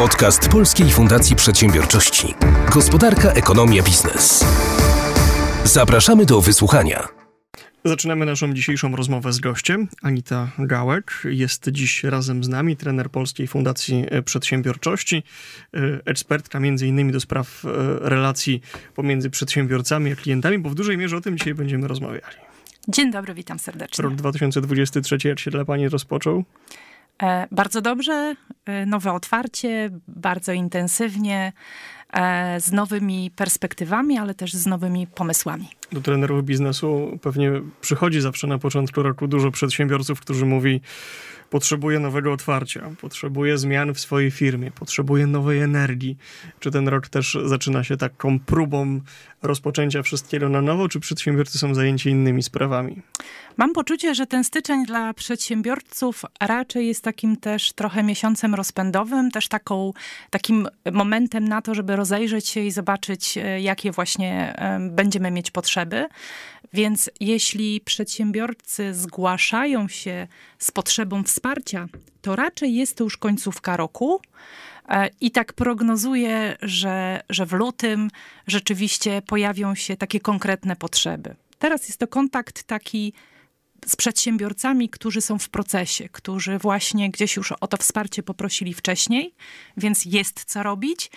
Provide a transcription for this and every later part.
Podcast Polskiej Fundacji Przedsiębiorczości. Gospodarka, ekonomia, biznes. Zapraszamy do wysłuchania. Zaczynamy naszą dzisiejszą rozmowę z gościem. Anita Gałek jest dziś razem z nami, trener Polskiej Fundacji e, Przedsiębiorczości, e, ekspertka m.in. do spraw e, relacji pomiędzy przedsiębiorcami a klientami, bo w dużej mierze o tym dzisiaj będziemy rozmawiali. Dzień dobry, witam serdecznie. Rok 2023 jak się dla Pani rozpoczął? Bardzo dobrze. E, nowe otwarcie, bardzo intensywnie, e, z nowymi perspektywami, ale też z nowymi pomysłami do trenerów biznesu pewnie przychodzi zawsze na początku roku dużo przedsiębiorców, którzy mówi potrzebuje nowego otwarcia, potrzebuje zmian w swojej firmie, potrzebuje nowej energii. Czy ten rok też zaczyna się taką próbą rozpoczęcia wszystkiego na nowo, czy przedsiębiorcy są zajęci innymi sprawami? Mam poczucie, że ten styczeń dla przedsiębiorców raczej jest takim też trochę miesiącem rozpędowym, też taką, takim momentem na to, żeby rozejrzeć się i zobaczyć, e, jakie właśnie e, będziemy mieć potrzeby potrzeby. Więc jeśli przedsiębiorcy zgłaszają się z potrzebą wsparcia, to raczej jest to już końcówka roku. E, I tak prognozuję, że, że w lutym rzeczywiście pojawią się takie konkretne potrzeby. Teraz jest to kontakt taki z przedsiębiorcami, którzy są w procesie, którzy właśnie gdzieś już o to wsparcie poprosili wcześniej, więc jest co robić,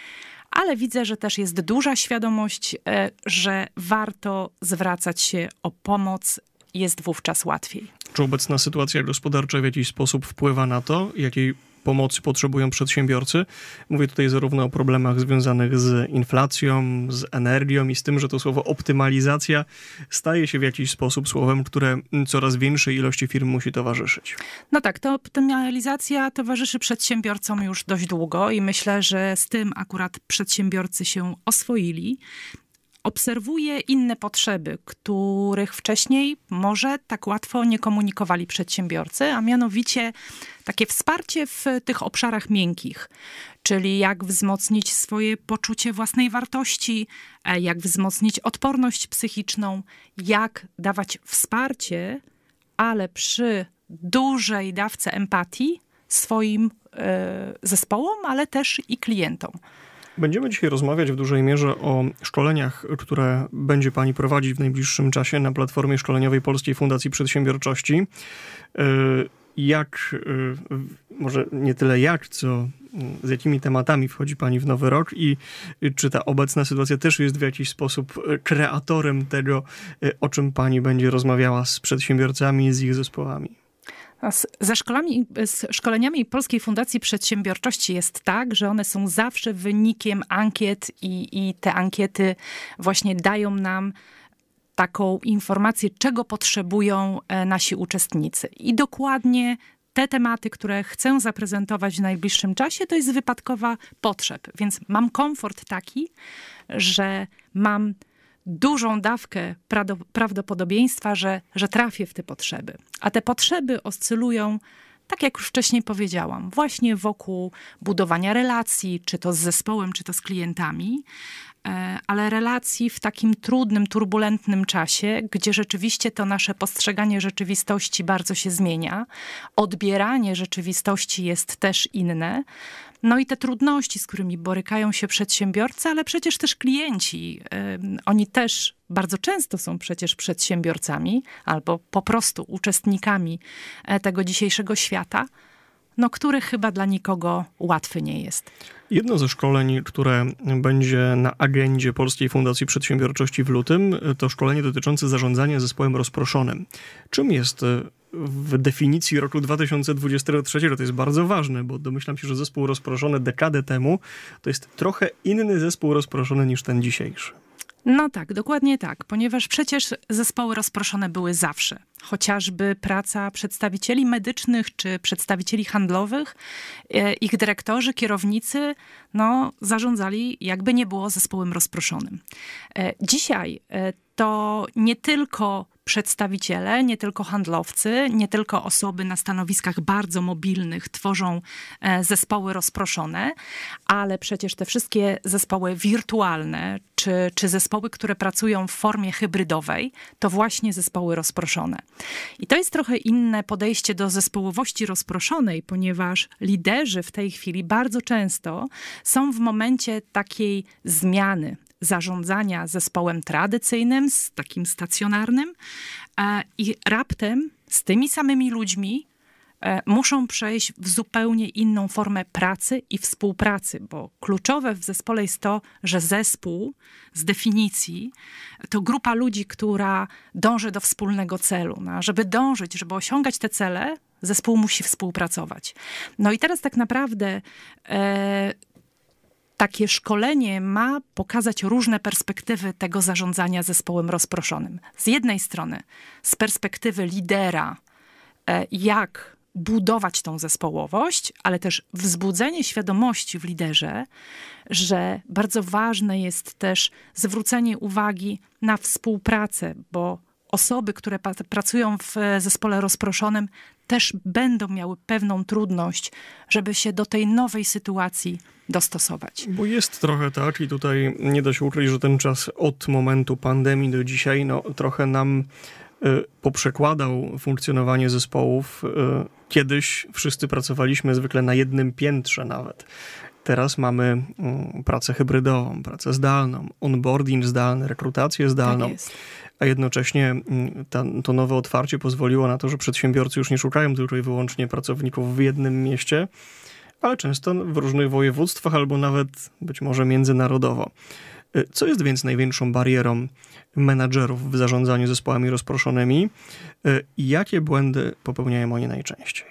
ale widzę, że też jest duża świadomość, e, że warto zwracać się o pomoc, jest wówczas łatwiej. Czy obecna sytuacja gospodarcza w jakiś sposób wpływa na to, jakiej pomocy potrzebują przedsiębiorcy. Mówię tutaj zarówno o problemach związanych z inflacją, z energią i z tym, że to słowo optymalizacja staje się w jakiś sposób słowem, które coraz większej ilości firm musi towarzyszyć. No tak, to optymalizacja towarzyszy przedsiębiorcom już dość długo i myślę, że z tym akurat przedsiębiorcy się oswoili obserwuje inne potrzeby, których wcześniej może tak łatwo nie komunikowali przedsiębiorcy, a mianowicie takie wsparcie w tych obszarach miękkich, czyli jak wzmocnić swoje poczucie własnej wartości, e, jak wzmocnić odporność psychiczną, jak dawać wsparcie, ale przy dużej dawce empatii swoim y, zespołom, ale też i klientom. Będziemy dzisiaj rozmawiać w dużej mierze o szkoleniach, które będzie Pani prowadzić w najbliższym czasie na platformie szkoleniowej Polskiej Fundacji Przedsiębiorczości. Y, jak, y, może nie tyle jak, co y, z jakimi tematami wchodzi Pani w nowy rok i czy ta obecna sytuacja też jest w jakiś sposób kreatorem tego, o czym Pani będzie rozmawiała z przedsiębiorcami, z ich zespołami? ze szkolami, z szkoleniami Polskiej Fundacji Przedsiębiorczości jest tak, że one są zawsze wynikiem ankiet i, i te ankiety właśnie dają nam taką informację, czego potrzebują e, nasi uczestnicy. I dokładnie te tematy, które chcę zaprezentować w najbliższym czasie, to jest wypadkowa potrzeb. Więc mam komfort taki, że mam dużą dawkę prawdopodobieństwa, że, że trafię w te potrzeby. A te potrzeby oscylują, tak jak już wcześniej powiedziałam, właśnie wokół budowania relacji, czy to z zespołem, czy to z klientami, E, ale relacji w takim trudnym, turbulentnym czasie, gdzie rzeczywiście to nasze postrzeganie rzeczywistości bardzo się zmienia, odbieranie rzeczywistości jest też inne. No i te trudności, z którymi borykają się przedsiębiorcy, ale przecież też klienci. E, oni też bardzo często są przecież przedsiębiorcami albo po prostu uczestnikami e, tego dzisiejszego świata no, który chyba dla nikogo łatwy nie jest. Jedno ze szkoleń, które będzie na agendzie Polskiej Fundacji Przedsiębiorczości w lutym, to szkolenie dotyczące zarządzania zespołem rozproszonym. Czym jest e, w definicji roku 2023, to jest bardzo ważne, bo domyślam się, że zespół rozproszony dekadę temu to jest trochę inny zespół rozproszony niż ten dzisiejszy. No tak, dokładnie tak, ponieważ przecież zespoły rozproszone były zawsze. Chociażby praca przedstawicieli medycznych czy przedstawicieli handlowych, e, ich dyrektorzy, kierownicy, no, zarządzali jakby nie było zespołem rozproszonym. E, dzisiaj e, to nie tylko przedstawiciele, nie tylko handlowcy, nie tylko osoby na stanowiskach bardzo mobilnych tworzą zespoły rozproszone, ale przecież te wszystkie zespoły wirtualne czy, czy zespoły, które pracują w formie hybrydowej, to właśnie zespoły rozproszone. I to jest trochę inne podejście do zespołowości rozproszonej, ponieważ liderzy w tej chwili bardzo często są w momencie takiej zmiany, zarządzania zespołem tradycyjnym, z takim stacjonarnym, e, i raptem z tymi samymi ludźmi E, muszą przejść w zupełnie inną formę pracy i współpracy, bo kluczowe w zespole jest to, że zespół z definicji to grupa ludzi, która dąży do wspólnego celu. No, żeby dążyć, żeby osiągać te cele, zespół musi współpracować. No i teraz tak naprawdę. E, takie szkolenie ma pokazać różne perspektywy tego zarządzania zespołem rozproszonym. Z jednej strony, z perspektywy lidera, e, jak budować tą zespołowość, ale też wzbudzenie świadomości w liderze, że bardzo ważne jest też zwrócenie uwagi na współpracę, bo osoby, które pracują w e, zespole rozproszonym, też będą miały pewną trudność, żeby się do tej nowej sytuacji dostosować. Bo jest trochę tak, i tutaj nie da się ukryć, że ten czas od momentu pandemii do dzisiaj no, trochę nam Y, poprzekładał funkcjonowanie zespołów. Y, kiedyś wszyscy pracowaliśmy zwykle na jednym piętrze nawet. Teraz mamy mm, pracę hybrydową, pracę zdalną, onboarding zdalny, rekrutację zdalną. Tak a jednocześnie mm, ta, to nowe otwarcie pozwoliło na to, że przedsiębiorcy już nie szukają tylko i wyłącznie pracowników w jednym mieście, ale często w różnych województwach albo nawet być może międzynarodowo. Co jest więc największą barierą menadżerów w zarządzaniu zespołami rozproszonymi i e, jakie błędy popełniają oni najczęściej?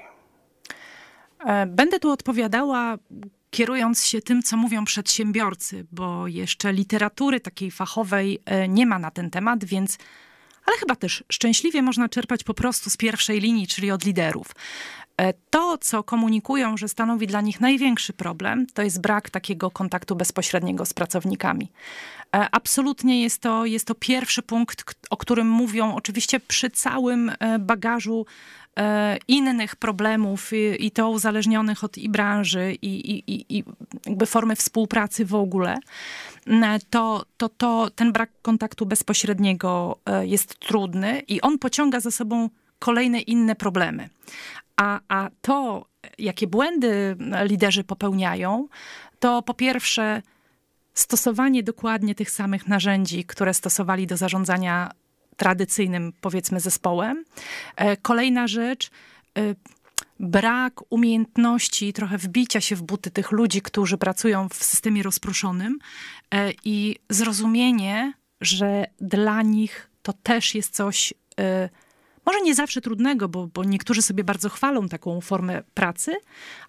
E, będę tu odpowiadała kierując się tym, co mówią przedsiębiorcy, bo jeszcze literatury takiej fachowej e, nie ma na ten temat, więc ale chyba też szczęśliwie można czerpać po prostu z pierwszej linii, czyli od liderów. E, to, co komunikują, że stanowi dla nich największy problem, to jest brak takiego kontaktu bezpośredniego z pracownikami. E, absolutnie jest to, jest to pierwszy punkt, o którym mówią, oczywiście przy całym e, bagażu innych problemów i to uzależnionych od i branży, i, i, i jakby formy współpracy w ogóle, to, to, to ten brak kontaktu bezpośredniego jest trudny i on pociąga za sobą kolejne inne problemy. A, a to, jakie błędy liderzy popełniają, to po pierwsze stosowanie dokładnie tych samych narzędzi, które stosowali do zarządzania tradycyjnym, powiedzmy, zespołem. E, kolejna rzecz, e, brak umiejętności, trochę wbicia się w buty tych ludzi, którzy pracują w systemie rozproszonym e, i zrozumienie, że dla nich to też jest coś może nie zawsze trudnego, bo, bo niektórzy sobie bardzo chwalą taką formę pracy,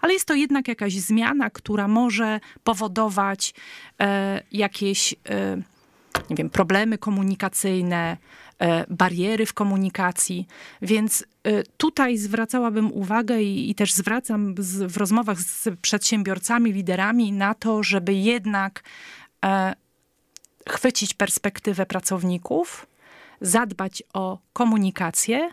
ale jest to jednak jakaś zmiana, która może powodować e, jakieś e, nie wiem, problemy komunikacyjne, e, bariery w komunikacji. Więc e, tutaj zwracałabym uwagę i, i też zwracam z, w rozmowach z przedsiębiorcami, liderami na to, żeby jednak e, chwycić perspektywę pracowników zadbać o komunikację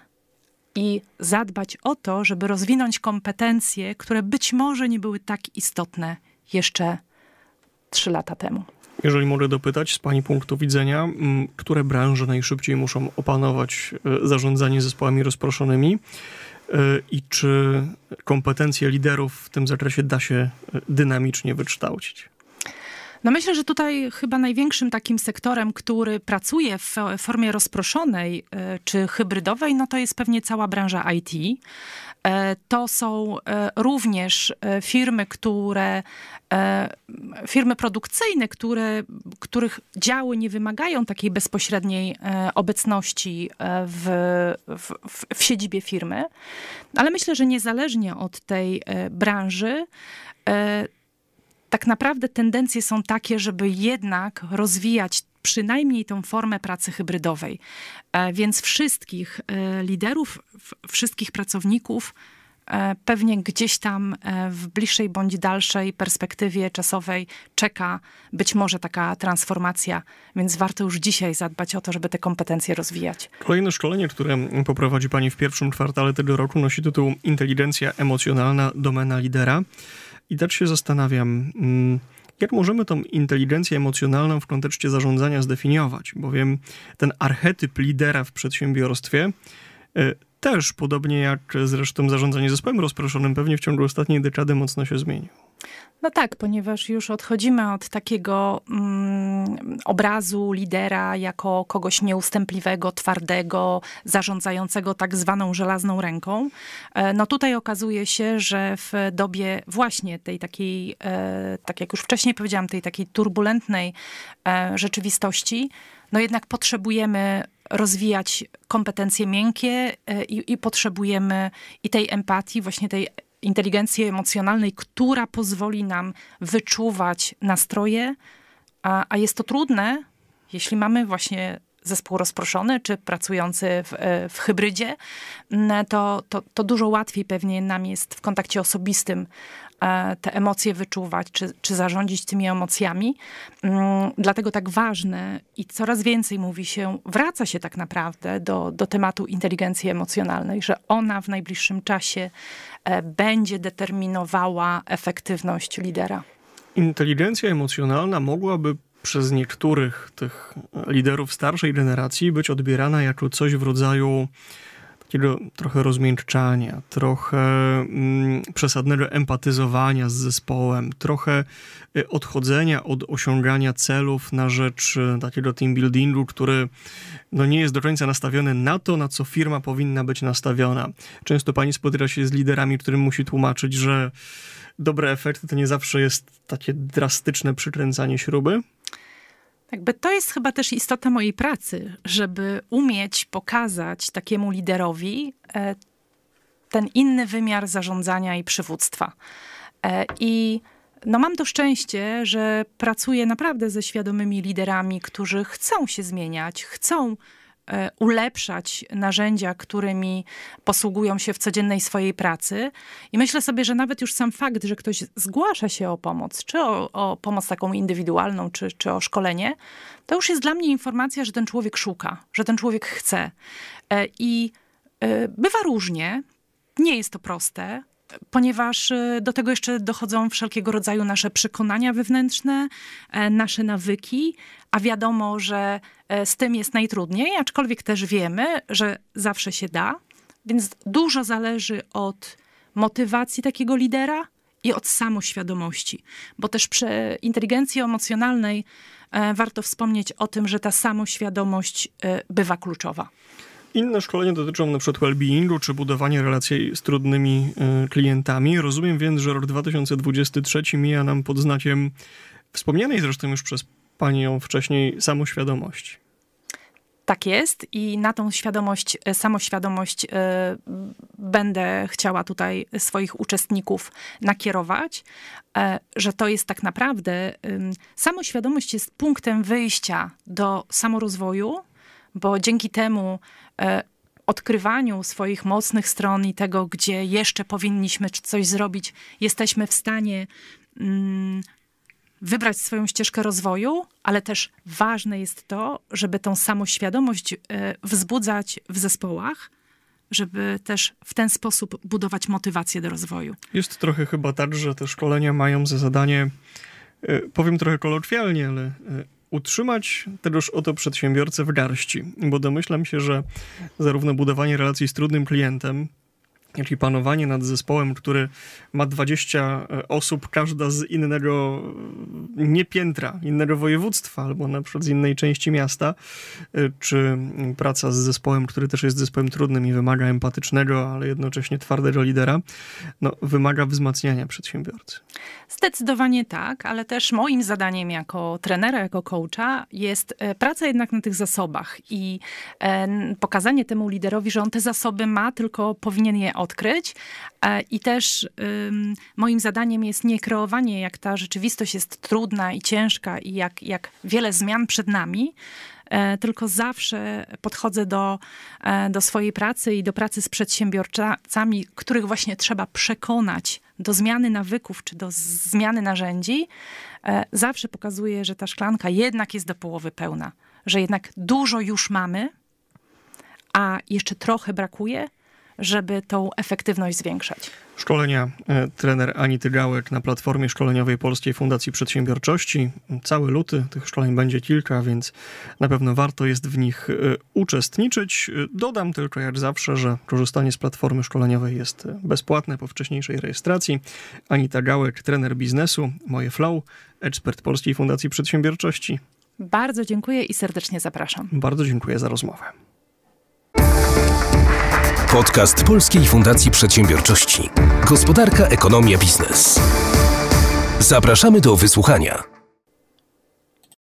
i zadbać o to, żeby rozwinąć kompetencje, które być może nie były tak istotne jeszcze trzy lata temu. Jeżeli mogę dopytać z Pani punktu widzenia, które branże najszybciej muszą opanować e, zarządzanie zespołami rozproszonymi e, i czy kompetencje liderów w tym zakresie da się e, dynamicznie wykształcić? No myślę, że tutaj chyba największym takim sektorem, który pracuje w formie rozproszonej e, czy hybrydowej, no to jest pewnie cała branża IT. E, to są e, również firmy, które firmy produkcyjne, które, których działy nie wymagają takiej bezpośredniej obecności w, w, w siedzibie firmy. Ale myślę, że niezależnie od tej branży, tak naprawdę tendencje są takie, żeby jednak rozwijać przynajmniej tą formę pracy hybrydowej. E, więc wszystkich e, liderów, wszystkich pracowników e, pewnie gdzieś tam w bliższej bądź dalszej perspektywie czasowej czeka być może taka transformacja, więc warto już dzisiaj zadbać o to, żeby te kompetencje rozwijać. Kolejne szkolenie, które poprowadzi Pani w pierwszym kwartale tego roku nosi tytuł Inteligencja emocjonalna domena lidera. I też tak się zastanawiam, mm, jak możemy tą inteligencję emocjonalną w kontekście zarządzania zdefiniować, bowiem ten archetyp lidera w przedsiębiorstwie e, też, podobnie jak zresztą zarządzanie zespołem rozproszonym, pewnie w ciągu ostatniej dekady mocno się zmienił. No tak, ponieważ już odchodzimy od takiego mm, obrazu lidera jako kogoś nieustępliwego, twardego, zarządzającego tak zwaną żelazną ręką. E, no tutaj okazuje się, że w dobie właśnie tej takiej, e, tak jak już wcześniej powiedziałam, tej takiej turbulentnej e, rzeczywistości, no jednak potrzebujemy rozwijać kompetencje miękkie i, i, potrzebujemy i tej empatii, właśnie tej inteligencji emocjonalnej, która pozwoli nam wyczuwać nastroje, a, a jest to trudne, jeśli mamy właśnie zespół rozproszony, czy pracujący w, e, w hybrydzie, to, to, to, dużo łatwiej pewnie nam jest w kontakcie osobistym E, te emocje wyczuwać, czy, czy zarządzić tymi emocjami. Mm, dlatego tak ważne i coraz więcej mówi się, wraca się tak naprawdę do, do tematu inteligencji emocjonalnej, że ona w najbliższym czasie e, będzie determinowała efektywność lidera. Inteligencja emocjonalna mogłaby przez niektórych tych liderów starszej generacji być odbierana jako coś w rodzaju takiego trochę rozmiękczania, trochę mm, przesadnego empatyzowania z zespołem, trochę y, odchodzenia od osiągania celów na rzecz y, takiego team buildingu, który no, nie jest do końca nastawiony na to, na co firma powinna być nastawiona. Często pani spotyka się z liderami, którym musi tłumaczyć, że dobre efekty to nie zawsze jest takie drastyczne przykręcanie śruby, jakby to jest chyba też istota mojej pracy, żeby umieć pokazać takiemu liderowi e, ten inny wymiar zarządzania i przywództwa. E, I no mam to szczęście, że pracuję naprawdę ze świadomymi liderami, którzy chcą się zmieniać, chcą E, ulepszać narzędzia, którymi posługują się w codziennej swojej pracy. I myślę sobie, że nawet już sam fakt, że ktoś zgłasza się o pomoc, czy o, o pomoc taką indywidualną, czy, czy o szkolenie, to już jest dla mnie informacja, że ten człowiek szuka, że ten człowiek chce. E, I e, bywa różnie, nie jest to proste ponieważ e, do tego jeszcze dochodzą wszelkiego rodzaju nasze przekonania wewnętrzne, e, nasze nawyki, a wiadomo, że e, z tym jest najtrudniej, aczkolwiek też wiemy, że zawsze się da, więc dużo zależy od motywacji takiego lidera i od samoświadomości, bo też przy inteligencji emocjonalnej warto wspomnieć o tym, że ta samoświadomość bywa kluczowa. Inne szkolenia dotyczą np. beingu czy budowania relacji z trudnymi y, klientami. Rozumiem więc, że rok 2023 mija nam pod znakiem wspomnianej zresztą już przez Panią wcześniej samoświadomości. Tak jest i na tą świadomość, y, samoświadomość y, będę chciała tutaj swoich uczestników nakierować, że to jest tak naprawdę, samoświadomość jest punktem wyjścia do samorozwoju, bo dzięki temu E, odkrywaniu swoich mocnych stron i tego, gdzie jeszcze powinniśmy coś zrobić, jesteśmy w stanie mm, wybrać swoją ścieżkę rozwoju, ale też ważne jest to, żeby tą samoświadomość e, wzbudzać w zespołach, żeby też w ten sposób budować motywację do rozwoju. Jest trochę chyba tak, że te szkolenia mają za zadanie, e, powiem trochę kolokwialnie, ale utrzymać tegoż oto przedsiębiorcę w garści, bo domyślam się, że zarówno budowanie relacji z trudnym klientem, jaki panowanie nad zespołem, który ma 20 e, osób, każda z innego e, nie piętra, innego województwa albo na przykład z innej części miasta, e, czy praca z zespołem, który też jest zespołem trudnym i wymaga empatycznego, ale jednocześnie twardego lidera, no, wymaga wzmacniania przedsiębiorcy. Zdecydowanie tak, ale też moim zadaniem jako trenera, jako coacha jest praca jednak na tych zasobach i pokazanie temu liderowi, że on te zasoby ma, tylko powinien je odkryć. E, I też moim zadaniem jest nie kreowanie, jak ta rzeczywistość jest trudna i ciężka i jak, jak wiele zmian przed nami, e, tylko zawsze podchodzę do, e, do swojej pracy i do pracy z przedsiębiorcami, których właśnie trzeba przekonać do zmiany nawyków czy do zmiany narzędzi. Zawsze pokazuję, że ta szklanka jednak jest do połowy pełna, że jednak dużo już mamy, a jeszcze trochę brakuje, żeby tą efektywność zwiększać? Szkolenia e, trener Ani Tygałek na Platformie Szkoleniowej Polskiej Fundacji Przedsiębiorczości. Cały luty tych szkoleń będzie kilka, więc na pewno warto jest w nich e, uczestniczyć. E, dodam tylko jak zawsze, że korzystanie z Platformy Szkoleniowej jest bezpłatne po wcześniejszej rejestracji. Ani Tygałek, trener biznesu, moje flow, ekspert Polskiej Fundacji Przedsiębiorczości. Bardzo dziękuję i serdecznie zapraszam. Bardzo dziękuję za rozmowę. Podcast Polskiej Fundacji Przedsiębiorczości. Gospodarka, ekonomia, biznes. Zapraszamy do wysłuchania.